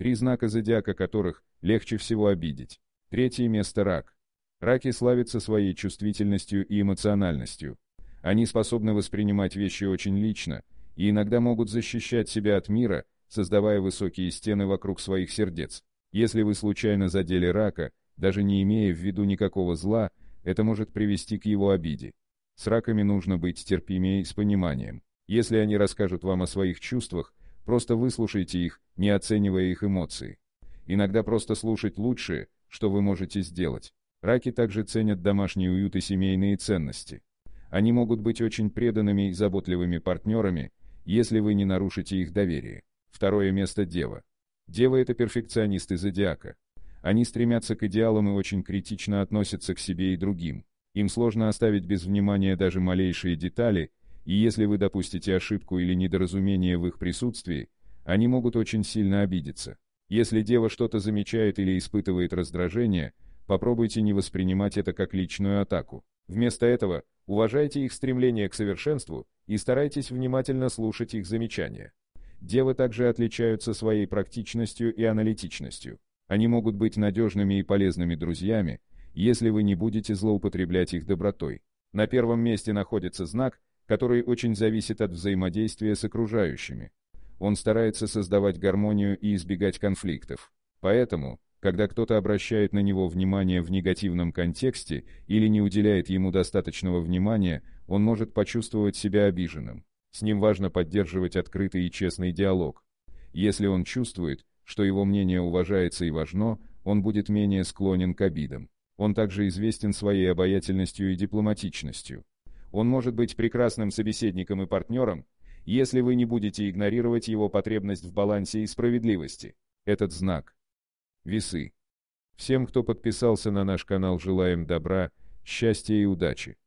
Три знака зодиака которых легче всего обидеть. Третье место – рак. Раки славятся своей чувствительностью и эмоциональностью. Они способны воспринимать вещи очень лично и иногда могут защищать себя от мира, создавая высокие стены вокруг своих сердец. Если вы случайно задели рака, даже не имея в виду никакого зла, это может привести к его обиде. С раками нужно быть терпимее и с пониманием. Если они расскажут вам о своих чувствах, Просто выслушайте их, не оценивая их эмоции. Иногда просто слушать лучшее, что вы можете сделать. Раки также ценят домашний уют и семейные ценности. Они могут быть очень преданными и заботливыми партнерами, если вы не нарушите их доверие. Второе место – Дева. Дева – это перфекционисты зодиака. Они стремятся к идеалам и очень критично относятся к себе и другим. Им сложно оставить без внимания даже малейшие детали, и если вы допустите ошибку или недоразумение в их присутствии, они могут очень сильно обидеться. Если дева что-то замечает или испытывает раздражение, попробуйте не воспринимать это как личную атаку. Вместо этого, уважайте их стремление к совершенству и старайтесь внимательно слушать их замечания. Девы также отличаются своей практичностью и аналитичностью. Они могут быть надежными и полезными друзьями, если вы не будете злоупотреблять их добротой. На первом месте находится знак, который очень зависит от взаимодействия с окружающими. Он старается создавать гармонию и избегать конфликтов. Поэтому, когда кто-то обращает на него внимание в негативном контексте или не уделяет ему достаточного внимания, он может почувствовать себя обиженным. С ним важно поддерживать открытый и честный диалог. Если он чувствует, что его мнение уважается и важно, он будет менее склонен к обидам. Он также известен своей обаятельностью и дипломатичностью. Он может быть прекрасным собеседником и партнером, если вы не будете игнорировать его потребность в балансе и справедливости. Этот знак. Весы. Всем, кто подписался на наш канал, желаем добра, счастья и удачи.